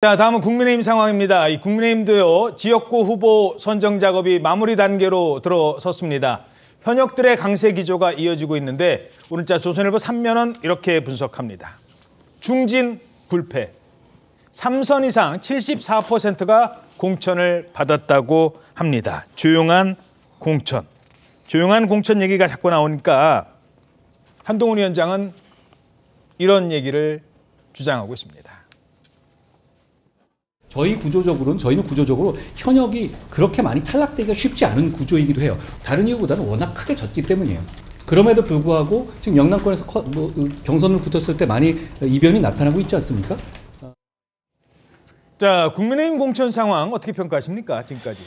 자, 다음은 국민의힘 상황입니다. 이 국민의힘도요, 지역구 후보 선정 작업이 마무리 단계로 들어섰습니다. 현역들의 강세 기조가 이어지고 있는데, 오늘자 조선일보 3면은 이렇게 분석합니다. 중진 불패. 3선 이상 74%가 공천을 받았다고 합니다. 조용한 공천. 조용한 공천 얘기가 자꾸 나오니까 한동훈 위원장은 이런 얘기를 주장하고 있습니다. 저희 구조적으로는 저희는 구조적으로 현역이 그렇게 많이 탈락되기가 쉽지 않은 구조이기도 해요. 다른 이유보다는 워낙 크게 졌기 때문이에요. 그럼에도 불구하고 지금 영남권에서 커, 뭐, 경선을 붙었을 때 많이 이변이 나타나고 있지 않습니까? 자, 국민의힘 공천 상황 어떻게 평가하십니까? 지금까지.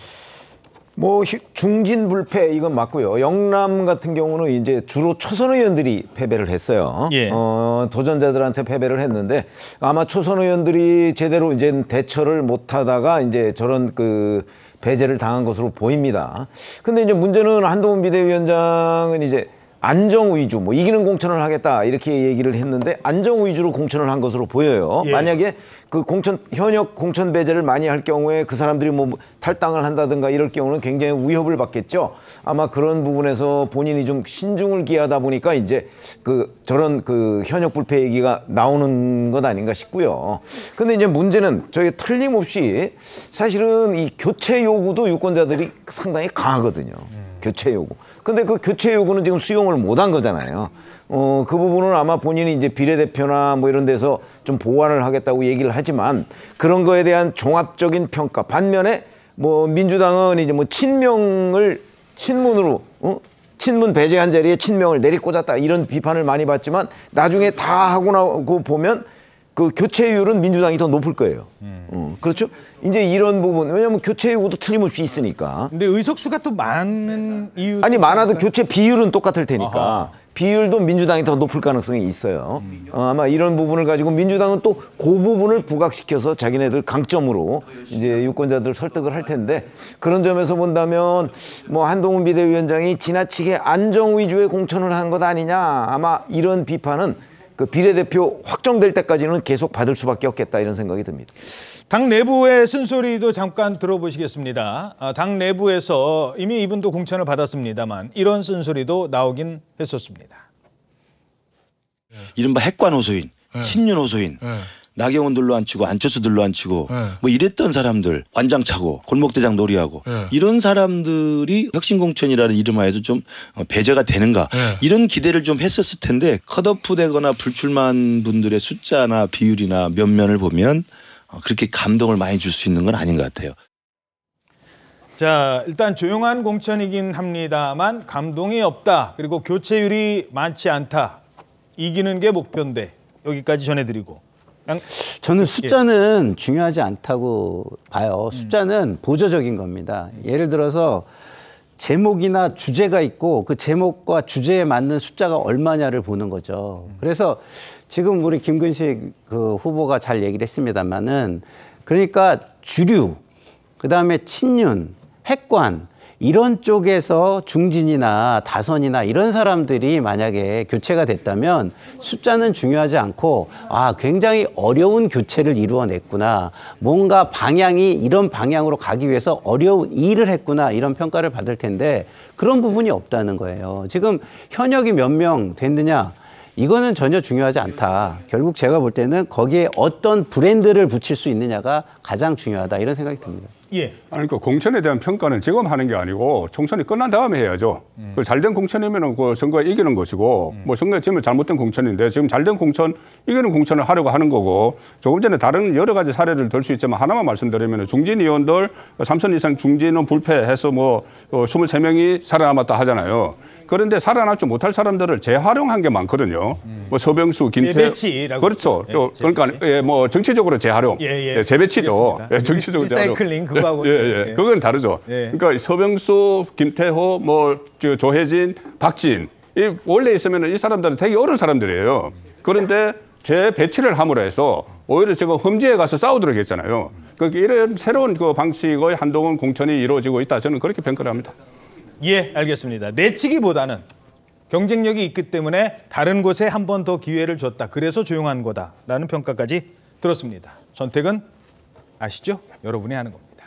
뭐 중진 불패 이건 맞고요. 영남 같은 경우는 이제 주로 초선 의원들이 패배를 했어요. 예. 어, 도전자들한테 패배를 했는데 아마 초선 의원들이 제대로 이제 대처를 못하다가 이제 저런 그 배제를 당한 것으로 보입니다. 근데 이제 문제는 한동훈 비대위원장은 이제 안정 위주 뭐 이기는 공천을 하겠다 이렇게 얘기를 했는데 안정 위주로 공천을 한 것으로 보여요. 예. 만약에 그 공천 현역 공천 배제를 많이 할 경우에 그 사람들이 뭐 탈당을 한다든가 이럴 경우는 굉장히 위협을 받겠죠. 아마 그런 부분에서 본인이 좀 신중을 기하다 보니까 이제 그 저런 그 현역 불패 얘기가 나오는 것 아닌가 싶고요. 근데 이제 문제는 저희 틀림없이 사실은 이 교체 요구도 유권자들이 상당히 강하거든요. 예. 교체 요구. 근데 그 교체 요구는 지금 수용을 못한 거잖아요. 어, 그 부분은 아마 본인이 이제 비례대표나 뭐 이런 데서 좀 보완을 하겠다고 얘기를 하지만 그런 거에 대한 종합적인 평가. 반면에 뭐 민주당은 이제 뭐 친명을 친문으로 어? 친문 배제한 자리에 친명을 내리꽂았다 이런 비판을 많이 받지만 나중에 다 하고 나고 보면 그 교체율은 민주당이 더 높을 거예요. 음. 음. 그렇죠? 이제 이런 부분 왜냐하면 교체 요도 틀림없이 있으니까. 근데 의석수가 또 많은 이유 아니 많아도 교체 비율은 똑같을 테니까 아하. 비율도 민주당이 더 높을 가능성이 있어요. 음. 어, 아마 이런 부분을 가지고 민주당은 또 그 부분을 부각시켜서 자기네들 강점으로 이제 유권자들 설득을 할 텐데 그런 점에서 본다면 뭐 한동훈 비대위원장이 지나치게 안정 위주의 공천을 한 것 아니냐 아마 이런 비판은 그 비례대표 확정될 때까지는 계속 받을 수밖에 없겠다 이런 생각이 듭니다. 당 내부의 쓴소리도 잠깐 들어보시겠습니다. 아, 당 내부에서 이미 이분도 공천을 받았습니다만 이런 쓴소리도 나오긴 했었습니다. 이른바 핵관 호소인, 친윤 호소인. 네. 나경원 들로 앉히고 안철수 들로 앉히고 네. 뭐 이랬던 사람들 관장 차고 골목대장 놀이하고 네. 이런 사람들이 혁신 공천이라는 이름하에서 좀 어, 배제가 되는가 네. 이런 기대를 좀 했었을 텐데 컷오프되거나 불출마한 분들의 숫자나 비율이나 면면을 보면 어, 그렇게 감동을 많이 줄 수 있는 건 아닌 것 같아요. 자, 일단 조용한 공천이긴 합니다만 감동이 없다. 그리고 교체율이 많지 않다. 이기는 게 목표인데 여기까지 전해드리고 저는 예. 숫자는 중요하지 않다고 봐요. 음. 숫자는 보조적인 겁니다. 예를 들어서 제목이나 주제가 있고 그 제목과 주제에 맞는 숫자가 얼마냐를 보는 거죠. 음. 그래서 지금 우리 김근식 그 후보가 잘 얘기를 했습니다만은 그러니까 주류, 그 다음에 친윤, 핵관, 이런 쪽에서 중진이나 다선이나 이런 사람들이 만약에 교체가 됐다면 숫자는 중요하지 않고 아 굉장히 어려운 교체를 이루어냈구나 뭔가 방향이 이런 방향으로 가기 위해서 어려운 일을 했구나 이런 평가를 받을 텐데 그런 부분이 없다는 거예요 지금 현역이 몇 명 됐느냐 이거는 전혀 중요하지 않다. 결국 제가 볼 때는 거기에 어떤 브랜드를 붙일 수 있느냐가 가장 중요하다 이런 생각이 듭니다. 예. 아니, 그러니까 공천에 대한 평가는 지금 하는 게 아니고 총선이 끝난 다음에 해야죠. 음. 그 잘된 공천이면 그 선거에 이기는 것이고 음. 뭐 선거에 지면 잘못된 공천인데 지금 잘된 공천 이기는 공천을 하려고 하는 거고 조금 전에 다른 여러 가지 사례를 들 수 있지만 하나만 말씀드리면 중진 의원들 삼선 이상 중진은 불패해서 뭐 23명이 어, 살아남았다 하잖아요. 그런데 살아남지 못할 사람들을 재활용한 게 많거든요. 음. 뭐 서병수, 김태 재배치라고 그렇죠. 또 그러니까 예, 뭐 정치적으로 재활용, 예, 예. 예 재배치죠. 예, 정치적으로 네. 재활용. 리사이클링 그거하고 예, 예, 예. 그건 다르죠. 예. 그러니까 서병수, 김태호, 뭐 조혜진, 박진 이 원래 있으면 이 사람들은 되게 어려운 사람들이에요. 그런데 재배치를 함으로 해서 오히려 지금 험지에 가서 싸우도록 했잖아요. 그러니까 이런 새로운 그 방식의 한동훈 공천이 이루어지고 있다 저는 그렇게 평가를 합니다. 예, 알겠습니다. 내치기보다는 경쟁력이 있기 때문에 다른 곳에 한 번 더 기회를 줬다. 그래서 조용한 거다라는 평가까지 들었습니다. 선택은 아시죠? 여러분이 하는 겁니다.